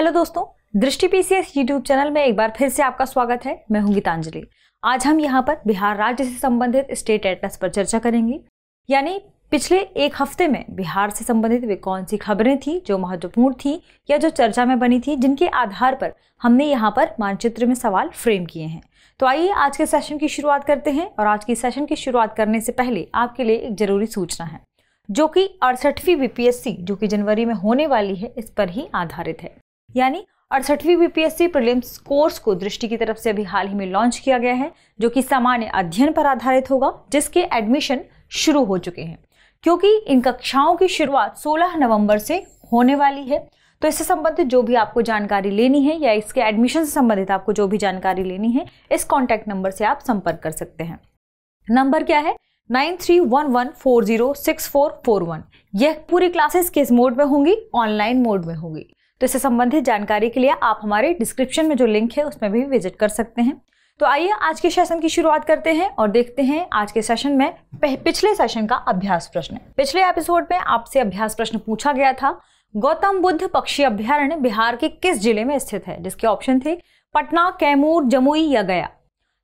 hello दोस्तों दृष्टि PCS YouTube channel में एक बार फिर से आपका स्वागत है मैं हूं गीतांजलि आज हम यहां पर बिहार राज्य से संबंधित स्टेट एटलस पर चर्चा करेंगे यानी पिछले एक हफ्ते में बिहार से संबंधित वे कौन सी खबरें थी जो महत्वपूर्ण थी या जो चर्चा में बनी थी जिनके आधार पर हमने यहाँ पर मानचित्र में सवाल फ्रेम किए हैं तो आइए आज के सेशन की शुरुआत करते हैं और आज की सेशन की शुरुआत करने से पहले आपके लिए एक जरूरी सूचना है जो कि अड़सठवीं बीपीएससी जो कि जनवरी में होने वाली है इस पर ही आधारित है यानी अड़सठवीं बीपीएससी प्रीलिम्स कोर्स को दृष्टि की तरफ से अभी हाल ही में लॉन्च किया गया है जो कि सामान्य अध्ययन पर आधारित होगा जिसके एडमिशन शुरू हो चुके हैं क्योंकि इन कक्षाओं की शुरुआत 16 नवंबर से होने वाली है तो इससे संबंधित जो भी आपको जानकारी लेनी है या इसके एडमिशन से संबंधित आपको जो भी जानकारी लेनी है इस कॉन्टैक्ट नंबर से आप संपर्क कर सकते हैं नंबर क्या है nine three one one four zero six four four one यह पूरी क्लासेस किस मोड में होंगी ऑनलाइन मोड में होंगी तो इससे संबंधित जानकारी के लिए आप हमारे डिस्क्रिप्शन में जो लिंक है उसमें भी विजिट कर सकते हैं तो आइए आज के सेशन की शुरुआत करते हैं और देखते हैं आज के सेशन में पिछले सेशन का अभ्यास प्रश्न पिछले एपिसोड में आपसे अभ्यास प्रश्न पूछा गया था गौतम बुद्ध पक्षी अभ्यारण्य बिहार के किस जिले में स्थित है जिसके ऑप्शन थे पटना कैमूर जमुई या गया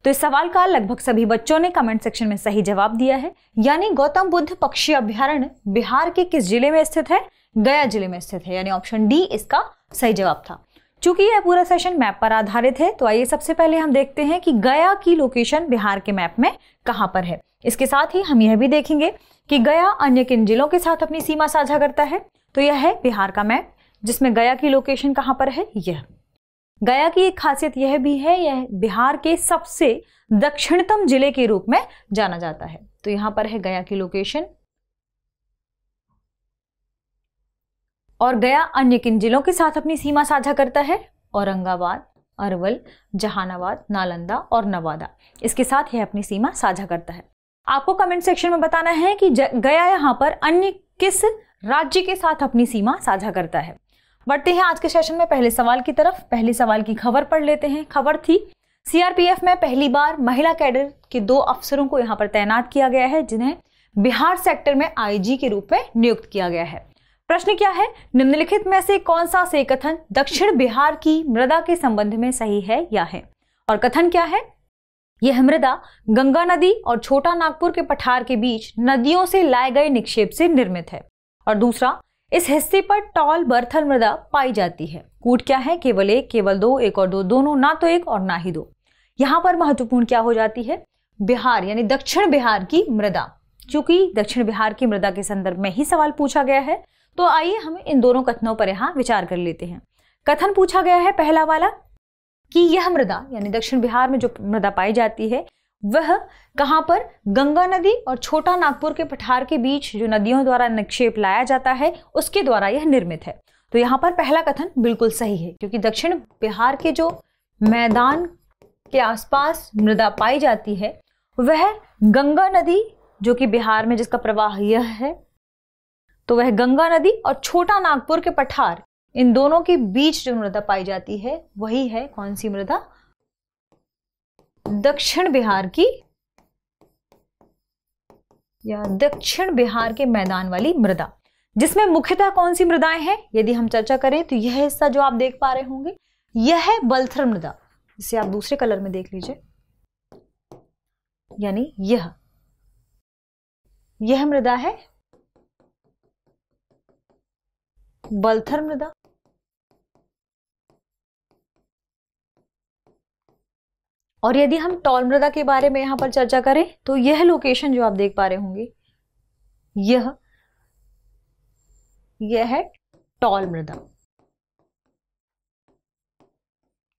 तो इस सवाल का लगभग सभी बच्चों ने कमेंट सेक्शन में सही जवाब दिया है यानी गौतम बुद्ध पक्षी अभ्यारण्य बिहार के किस जिले में स्थित है गया जिले में स्थित है यानी ऑप्शन डी इसका सही जवाब था चूंकि यह पूरा सेशन मैप पर आधारित है तो आइए सबसे पहले हम देखते हैं कि गया की लोकेशन बिहार के मैप में कहाँ पर है इसके साथ ही हम यह भी देखेंगे कि गया अन्य किन जिलों के साथ अपनी सीमा साझा करता है तो यह है बिहार का मैप जिसमें गया की लोकेशन कहाँ पर है यह गया की एक खासियत यह भी है यह बिहार के सबसे दक्षिणतम जिले के रूप में जाना जाता है तो यहाँ पर है गया की लोकेशन और गया अन्य किन जिलों के साथ अपनी सीमा साझा करता है औरंगाबाद अरवल जहानाबाद नालंदा और नवादा इसके साथ यह अपनी सीमा साझा करता है आपको कमेंट सेक्शन में बताना है कि गया यहाँ पर अन्य किस राज्य के साथ अपनी सीमा साझा करता है बढ़ते हैं आज के सेशन में पहले सवाल की तरफ पहले सवाल की खबर पढ़ लेते हैं खबर थी सीआरपीएफ में पहली बार महिला कैडर के दो अफसरों को यहाँ पर तैनात किया गया है जिन्हें बिहार सेक्टर में आईजी के रूप में नियुक्त किया गया है प्रश्न क्या है निम्नलिखित में से कौन सा से कथन दक्षिण बिहार की मृदा के संबंध में सही है या है और कथन क्या है यह मृदा गंगा नदी और छोटा नागपुर के पठार के बीच नदियों से लाए गए निक्षेप से निर्मित है और दूसरा इस हिस्से पर टॉल बर्थल मृदा पाई जाती है कूट क्या है केवल एक केवल दो एक और दो दोनों ना तो एक और ना ही दो यहां पर महत्वपूर्ण क्या हो जाती है बिहार यानी दक्षिण बिहार की मृदा क्योंकि दक्षिण बिहार की मृदा के संदर्भ में ही सवाल पूछा गया है तो आइए हम इन दोनों कथनों पर यहाँ विचार कर लेते हैं कथन पूछा गया है पहला वाला कि यह मृदा यानी दक्षिण बिहार में जो मृदा पाई जाती है वह कहाँ पर गंगा नदी और छोटा नागपुर के पठार के बीच जो नदियों द्वारा निक्षेप लाया जाता है उसके द्वारा यह निर्मित है तो यहाँ पर पहला कथन बिल्कुल सही है क्योंकि दक्षिण बिहार के जो मैदान के आसपास मृदा पाई जाती है वह गंगा नदी जो कि बिहार में जिसका प्रवाह यह है तो वह गंगा नदी और छोटा नागपुर के पठार इन दोनों के बीच जो मृदा पाई जाती है वही है कौन सी मृदा दक्षिण बिहार की या दक्षिण बिहार के मैदान वाली मृदा जिसमें मुख्यतः कौन सी मृदाएं हैं यदि हम चर्चा करें तो यह हिस्सा जो आप देख पा रहे होंगे यह है बल्थर मृदा जिसे आप दूसरे कलर में देख लीजिए यानी यह यह मृदा है बल्थर मृदा और यदि हम टॉल मृदा के बारे में यहां पर चर्चा करें तो यह लोकेशन जो आप देख पा रहे होंगे यह यह है टॉल मृदा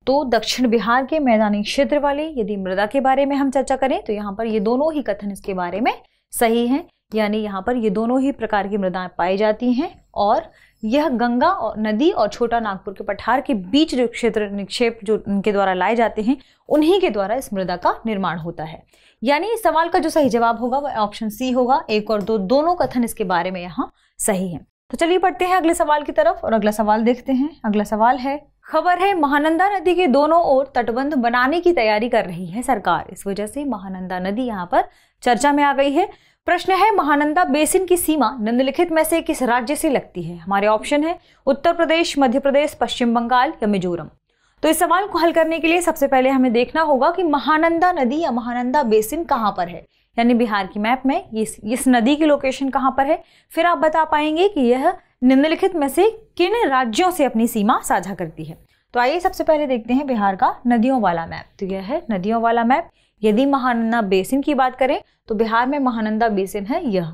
तो दक्षिण बिहार के मैदानी क्षेत्र वाले यदि मृदा के बारे में हम चर्चा करें तो यहां पर ये दोनों ही कथन इसके बारे में सही हैं यानी यहां पर ये दोनों ही प्रकार की मृदाएं पाई जाती हैं और यह गंगा और नदी और छोटा नागपुर के पठार के बीच जो क्षेत्र निक्षेप जो उनके द्वारा लाए जाते हैं उन्हीं के द्वारा इस मृदा का निर्माण होता है यानी इस सवाल का जो सही जवाब होगा वह ऑप्शन सी होगा एक और दो दोनों कथन इसके बारे में यहाँ सही है तो चलिए पढ़ते हैं अगले सवाल की तरफ और अगला सवाल देखते हैं अगला सवाल है खबर है महानंदा नदी के दोनों ओर तटबंध बनाने की तैयारी कर रही है सरकार इस वजह से महानंदा नदी यहाँ पर चर्चा में आ गई है प्रश्न है महानंदा बेसिन की सीमा निम्नलिखित में से किस राज्य से लगती है हमारे ऑप्शन है उत्तर प्रदेश मध्य प्रदेश पश्चिम बंगाल या मिजोरम तो इस सवाल को हल करने के लिए सबसे पहले हमें देखना होगा कि महानंदा नदी या महानंदा बेसिन कहाँ पर है यानी बिहार की मैप में इस इस नदी की लोकेशन कहाँ पर है फिर आप बता पाएंगे कि यह निम्नलिखित में से किन राज्यों से अपनी सीमा साझा करती है तो आइए सबसे पहले देखते हैं बिहार का नदियों वाला मैप तो यह है नदियों वाला मैप यदि महानंदा बेसिन की बात करें तो बिहार में महानंदा बेसिन है यह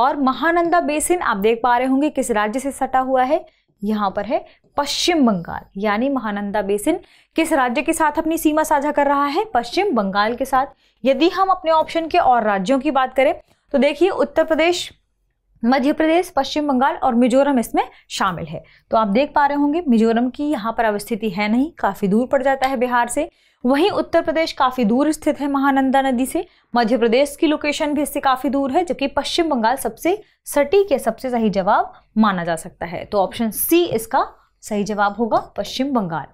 और महानंदा बेसिन आप देख पा रहे होंगे किस राज्य से सटा हुआ है यहाँ पर है पश्चिम बंगाल यानी महानंदा बेसिन किस राज्य के साथ अपनी सीमा साझा कर रहा है पश्चिम बंगाल के साथ यदि हम अपने ऑप्शन के और राज्यों की बात करें तो देखिए उत्तर प्रदेश मध्य प्रदेश पश्चिम बंगाल और मिजोरम इसमें शामिल है तो आप देख पा रहे होंगे मिजोरम की यहाँ पर अवस्थिति है नहीं काफ़ी दूर पड़ जाता है बिहार से वहीं उत्तर प्रदेश काफ़ी दूर स्थित है महानंदा नदी से मध्य प्रदेश की लोकेशन भी इससे काफ़ी दूर है जबकि पश्चिम बंगाल सबसे सटीक या सबसे सही जवाब माना जा सकता है तो ऑप्शन सी इसका सही जवाब होगा पश्चिम बंगाल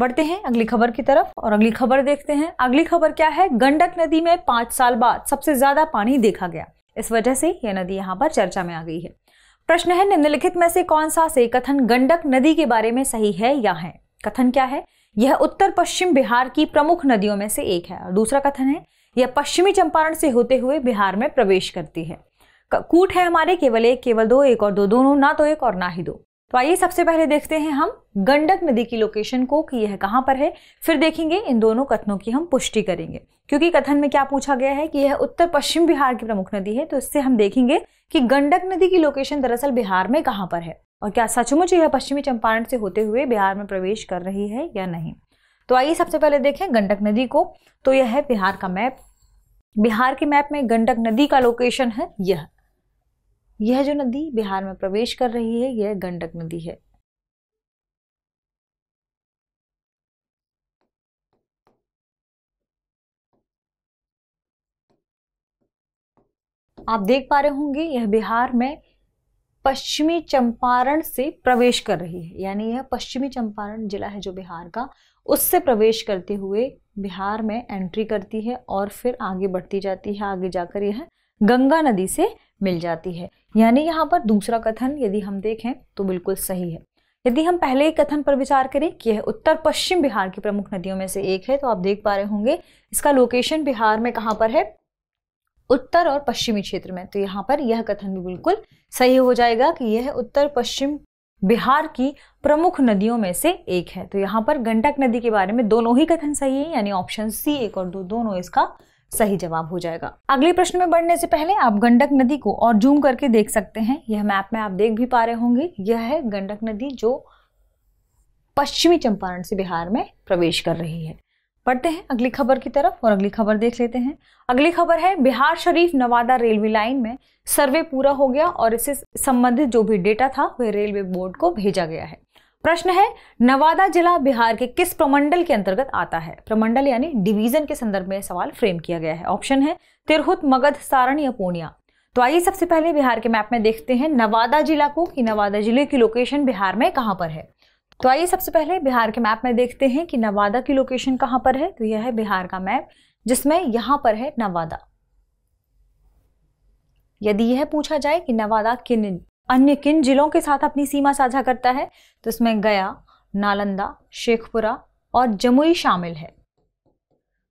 बढ़ते हैं अगली खबर की तरफ और अगली खबर देखते हैं अगली खबर क्या है गंडक नदी में पाँच साल बाद सबसे ज़्यादा पानी देखा गया इस वजह से यह नदी यहाँ पर चर्चा में आ गई है प्रश्न है निम्नलिखित में से कौन सा से कथन गंडक नदी के बारे में सही है या है कथन क्या है यह उत्तर पश्चिम बिहार की प्रमुख नदियों में से एक है और दूसरा कथन है यह पश्चिमी चंपारण से होते हुए बिहार में प्रवेश करती है कूट है हमारे केवल एक केवल दो एक और दो दोनों ना तो एक और ना ही दो तो आइए सबसे पहले देखते हैं हम गंडक नदी की लोकेशन को कि यह कहाँ पर है फिर देखेंगे इन दोनों कथनों की हम पुष्टि करेंगे क्योंकि कथन में क्या पूछा गया है कि यह उत्तर पश्चिम बिहार की प्रमुख नदी है तो इससे हम देखेंगे कि गंडक नदी की लोकेशन दरअसल बिहार में कहाँ पर है और क्या सचमुच यह पश्चिमी चंपारण से होते हुए बिहार में प्रवेश कर रही है या नहीं तो आइए सबसे पहले देखें गंडक नदी को तो यह है बिहार का मैप बिहार के मैप में गंडक नदी का लोकेशन है यह यह जो नदी बिहार में प्रवेश कर रही है यह गंडक नदी है आप देख पा रहे होंगे यह बिहार में पश्चिमी चंपारण से प्रवेश कर रही है यानी यह पश्चिमी चंपारण जिला है जो बिहार का उससे प्रवेश करते हुए बिहार में एंट्री करती है और फिर आगे बढ़ती जाती है आगे जाकर यह गंगा नदी से मिल जाती है यानी यहाँ पर दूसरा कथन यदि हम देखें तो बिल्कुल सही है यदि हम पहले ही कथन पर विचार करें कि यह उत्तर पश्चिम बिहार की प्रमुख नदियों में से एक है तो आप देख पा रहे होंगे इसका लोकेशन बिहार में कहाँ पर है उत्तर और पश्चिमी क्षेत्र में तो यहाँ पर यह कथन भी बिल्कुल सही हो जाएगा कि यह उत्तर पश्चिम बिहार की प्रमुख नदियों में से एक है तो यहाँ पर गंडक नदी के बारे में दोनों ही कथन सही है यानी ऑप्शन सी एक और दो दोनों इसका सही जवाब हो जाएगा अगले प्रश्न में बढ़ने से पहले आप गंडक नदी को और जूम करके देख सकते हैं यह मैप में आप देख भी पा रहे होंगे यह है गंडक नदी जो पश्चिमी चंपारण से बिहार में प्रवेश कर रही है बढ़ते हैं अगली खबर की तरफ और अगली खबर देख लेते हैं अगली खबर है बिहार शरीफ नवादा रेलवे लाइन में सर्वे पूरा हो गया और इससे संबंधित जो भी डेटा था वह रेलवे बोर्ड को भेजा गया है प्रश्न है नवादा जिला बिहार के किस प्रमंडल के अंतर्गत आता है प्रमंडल यानी डिवीजन के संदर्भ में सवाल फ्रेम किया गया है ऑप्शन है तिरहुत मगध सारण या पूर्णिया तो आइए सबसे पहले बिहार के मैप में देखते हैं नवादा जिला को कि नवादा जिले की लोकेशन बिहार में कहां पर है तो आइए सबसे पहले बिहार के मैप में देखते हैं कि नवादा की लोकेशन कहां पर है तो यह है बिहार का मैप जिसमें यहां पर है नवादा यदि यह पूछा जाए कि नवादा किन अन्य किन जिलों के साथ अपनी सीमा साझा करता है तो इसमें गया नालंदा शेखपुरा और जमुई शामिल है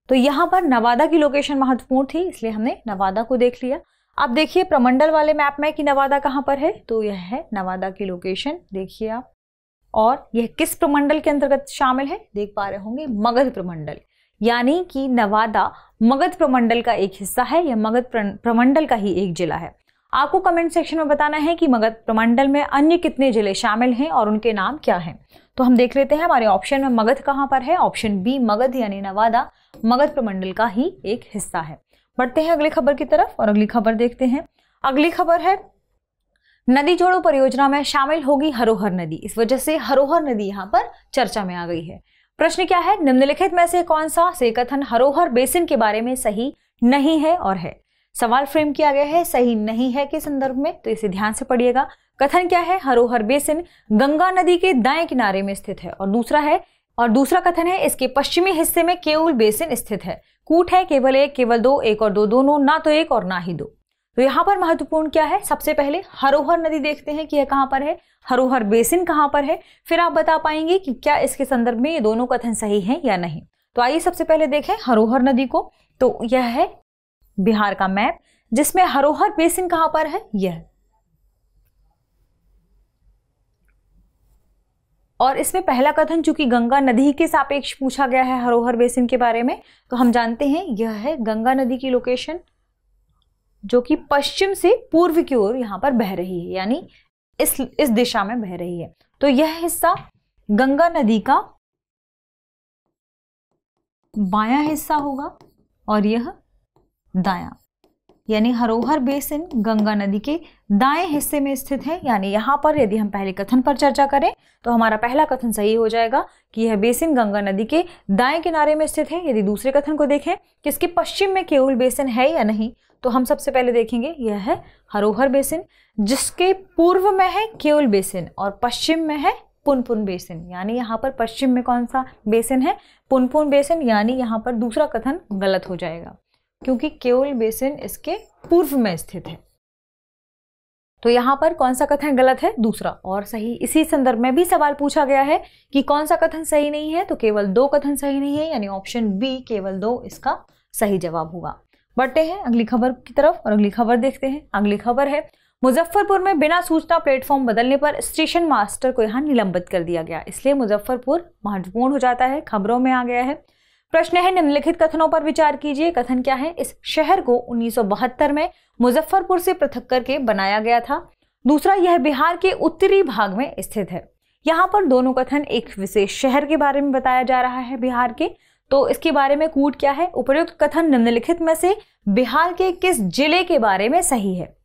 तो यहाँ पर नवादा की लोकेशन महत्वपूर्ण थी इसलिए हमने नवादा को देख लिया आप देखिए प्रमंडल वाले मैप में कि नवादा कहाँ पर है तो यह है नवादा की लोकेशन देखिए आप और यह किस प्रमंडल के अंतर्गत शामिल है देख पा रहे होंगे मगध प्रमंडल यानी कि नवादा मगध प्रमंडल का एक हिस्सा है यह मगध प्रमंडल का ही एक जिला है आपको कमेंट सेक्शन में बताना है कि मगध प्रमंडल में अन्य कितने जिले शामिल हैं और उनके नाम क्या हैं तो हम देख लेते हैं हमारे ऑप्शन में मगध कहाँ पर है ऑप्शन बी मगध यानी नवादा मगध प्रमंडल का ही एक हिस्सा है बढ़ते हैं अगली खबर की तरफ और अगली खबर देखते हैं अगली खबर है नदी जोड़ो परियोजना में शामिल होगी हरोहर नदी इस वजह से हरोहर नदी यहाँ पर चर्चा में आ गई है प्रश्न क्या है निम्नलिखित में से कौन सा से कथन हरोहर बेसिन के बारे में सही नहीं है और है सवाल फ्रेम किया गया है सही नहीं है के संदर्भ में तो इसे ध्यान से पढ़िएगा कथन क्या है हरोहर बेसिन गंगा नदी के दाएं किनारे में स्थित है और दूसरा है और दूसरा कथन है इसके पश्चिमी हिस्से में केवल बेसिन स्थित है कूट है केवल एक केवल दो एक और दो दोनों ना तो एक और ना ही दो तो यहाँ पर महत्वपूर्ण क्या है सबसे पहले हरोहर नदी देखते हैं कि यह कहाँ पर है हरोहर बेसिन कहाँ पर है फिर आप बता पाएंगे कि क्या इसके संदर्भ में ये दोनों कथन सही हैं या नहीं तो आइए सबसे पहले देखें हरोहर नदी को तो यह है बिहार का मैप जिसमें हरोहर बेसिन कहां पर है यह और इसमें पहला कथन चूंकि गंगा नदी के सापेक्ष पूछा गया है हरोहर बेसिन के बारे में तो हम जानते हैं यह है गंगा नदी की लोकेशन जो कि पश्चिम से पूर्व की ओर यहां पर बह रही है यानी इस इस दिशा में बह रही है तो यह हिस्सा गंगा नदी का बाया हिस्सा होगा और यह दाया यानी हरोहर बेसिन गंगा नदी के दाएं हिस्से में स्थित है यानी यहाँ पर यदि हम पहले कथन पर चर्चा करें तो हमारा पहला कथन सही हो जाएगा कि यह बेसिन गंगा नदी के दाएं किनारे में स्थित है यदि दूसरे कथन को देखें कि इसके पश्चिम में केवल बेसिन है या नहीं तो हम सबसे पहले देखेंगे यह है हरोहर बेसिन जिसके पूर्व में है केवल बेसिन और पश्चिम में है पुनपुन बेसिन यानी यहाँ पर पश्चिम में कौन सा बेसिन है पुनपुन बेसिन यानी यहाँ पर दूसरा कथन गलत हो जाएगा क्योंकि केओल बेसिन इसके पूर्व में स्थित है तो यहां पर कौन सा कथन गलत है दूसरा और सही इसी संदर्भ में भी सवाल पूछा गया है कि कौन सा कथन सही नहीं है तो केवल दो कथन सही नहीं है यानी ऑप्शन बी केवल दो इसका सही जवाब होगा बढ़ते हैं अगली खबर की तरफ और अगली खबर देखते हैं अगली खबर है मुजफ्फरपुर में बिना सूचना प्लेटफॉर्म बदलने पर स्टेशन मास्टर को यहाँ निलंबित कर दिया गया इसलिए मुजफ्फरपुर महत्वपूर्ण हो जाता है खबरों में आ गया है प्रश्न है निम्नलिखित कथनों पर विचार कीजिए कथन क्या है इस शहर को उन्नीस में मुजफ्फरपुर से पृथक करके बनाया गया था दूसरा यह बिहार के उत्तरी भाग में स्थित है यहाँ पर दोनों कथन एक विशेष शहर के बारे में बताया जा रहा है बिहार के तो इसके बारे में कूट क्या है उपयुक्त कथन निम्नलिखित में से बिहार के किस जिले के बारे में सही है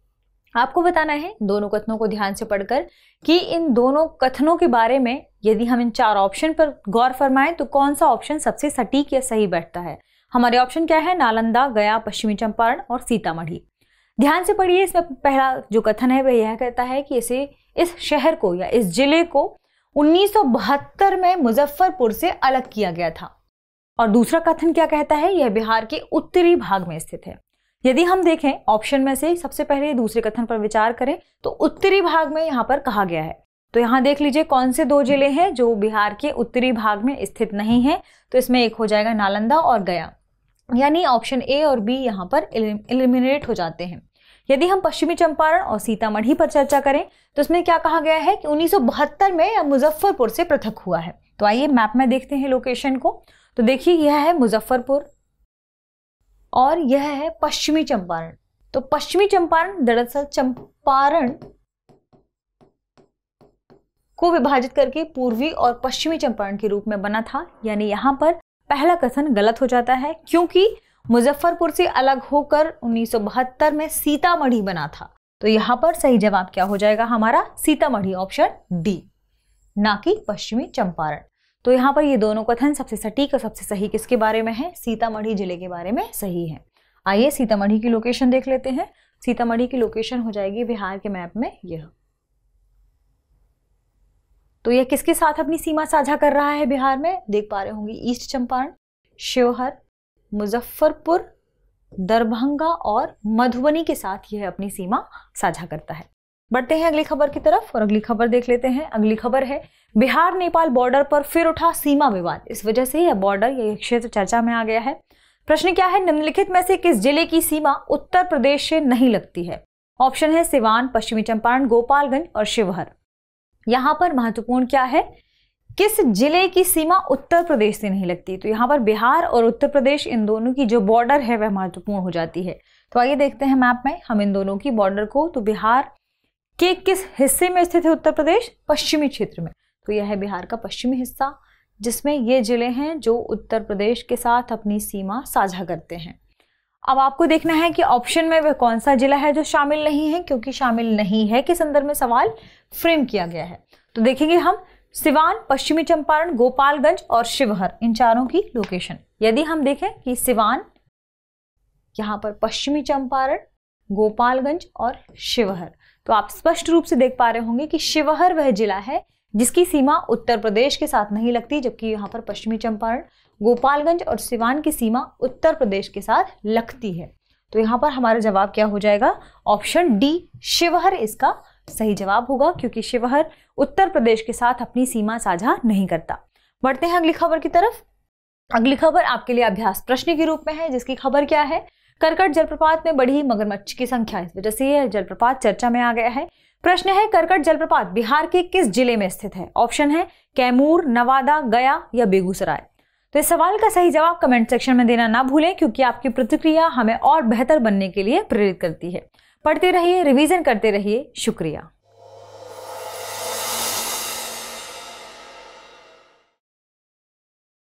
आपको बताना है दोनों कथनों को ध्यान से पढ़कर कि इन दोनों कथनों के बारे में यदि हम इन चार ऑप्शन पर गौर फरमाएं तो कौन सा ऑप्शन सबसे सटीक या सही बैठता है हमारे ऑप्शन क्या है नालंदा गया पश्चिमी चंपारण और सीतामढ़ी ध्यान से पढ़िए इसमें पहला जो कथन है वह यह कहता है कि इसे इस शहर को या इस जिले को उन्नीस में मुजफ्फरपुर से अलग किया गया था और दूसरा कथन क्या कहता है यह बिहार के उत्तरी भाग में स्थित है यदि हम देखें ऑप्शन में से सबसे पहले दूसरे कथन पर विचार करें तो उत्तरी भाग में यहाँ पर कहा गया है तो यहाँ देख लीजिए कौन से दो जिले हैं जो बिहार के उत्तरी भाग में स्थित नहीं है तो इसमें एक हो जाएगा नालंदा और गया यानी ऑप्शन ए और बी यहाँ पर एलिमिनेट हो जाते हैं यदि हम पश्चिमी चंपारण और सीतामढ़ी पर चर्चा करें तो इसमें क्या कहा गया है कि 1972 में यह मुजफ्फरपुर से पृथक हुआ है तो आइए मैप में देखते हैं लोकेशन को तो देखिए यह है मुजफ्फरपुर और यह है पश्चिमी चंपारण तो पश्चिमी चंपारण दरअसल चंपारण को विभाजित करके पूर्वी और पश्चिमी चंपारण के रूप में बना था यानी यहाँ पर पहला कथन गलत हो जाता है क्योंकि मुजफ्फरपुर से अलग होकर उन्नीस में सीतामढ़ी बना था तो यहाँ पर सही जवाब क्या हो जाएगा हमारा सीतामढ़ी ऑप्शन डी ना कि पश्चिमी चंपारण तो यहाँ पर ये दोनों कथन सबसे सटीक और सबसे सही किसके बारे में है सीतामढ़ी जिले के बारे में सही है आइए सीतामढ़ी की लोकेशन देख लेते हैं सीतामढ़ी की लोकेशन हो जाएगी बिहार के मैप में यह तो यह किसके साथ अपनी सीमा साझा कर रहा है बिहार में देख पा रहे होंगे ईस्ट चंपारण शिवहर मुजफ्फरपुर दरभंगा और मधुबनी के साथ यह अपनी सीमा साझा करता है बढ़ते हैं अगली खबर की तरफ और अगली खबर देख लेते हैं अगली खबर है बिहार नेपाल बॉर्डर पर फिर उठा सीमा विवाद इस वजह से यह बॉर्डर यह क्षेत्र चर्चा में आ गया है प्रश्न क्या है निम्नलिखित में से किस जिले की सीमा उत्तर प्रदेश से नहीं लगती है ऑप्शन है सिवान पश्चिमी चंपारण गोपालगंज और शिवहर यहाँ पर महत्वपूर्ण क्या है किस जिले की सीमा उत्तर प्रदेश से नहीं लगती तो यहाँ पर बिहार और उत्तर प्रदेश इन दोनों की जो बॉर्डर है वह महत्वपूर्ण हो जाती है तो आइए देखते हैं मैप में हम इन दोनों की बॉर्डर को तो बिहार के किस हिस्से में स्थित है उत्तर प्रदेश पश्चिमी क्षेत्र में तो यह है बिहार का पश्चिमी हिस्सा जिसमें ये जिले हैं जो उत्तर प्रदेश के साथ अपनी सीमा साझा करते हैं अब आपको देखना है कि ऑप्शन में वह कौन सा जिला है जो शामिल नहीं है क्योंकि शामिल नहीं है के संदर्भ में सवाल फ्रेम किया गया है तो देखेंगे हम सिवान पश्चिमी चंपारण गोपालगंज और शिवहर इन चारों की लोकेशन यदि हम देखें कि सिवान यहाँ पर पश्चिमी चंपारण गोपालगंज और शिवहर तो आप स्पष्ट रूप से देख पा रहे होंगे कि शिवहर वह जिला है जिसकी सीमा उत्तर प्रदेश के साथ नहीं लगती जबकि यहाँ पर पश्चिमी चंपारण गोपालगंज और सिवान की सीमा उत्तर प्रदेश के साथ लगती है तो यहाँ पर हमारा जवाब क्या हो जाएगा ऑप्शन डी शिवहर इसका सही जवाब होगा क्योंकि शिवहर उत्तर प्रदेश के साथ अपनी सीमा साझा नहीं करता बढ़ते हैं अगली खबर की तरफ अगली खबर आपके लिए अभ्यास प्रश्न के रूप में है जिसकी खबर क्या है करकट जलप्रपात में बढ़ी मगरमच्छ की संख्या इस वजह से यह जलप्रपात चर्चा में आ गया है प्रश्न है करकट जलप्रपात बिहार के किस जिले में स्थित है ऑप्शन है कैमूर नवादा गया या बेगूसराय तो इस सवाल का सही जवाब कमेंट सेक्शन में देना ना भूलें क्योंकि आपकी प्रतिक्रिया हमें और बेहतर बनने के लिए प्रेरित करती है पढ़ते रहिए रिवीजन करते रहिए शुक्रिया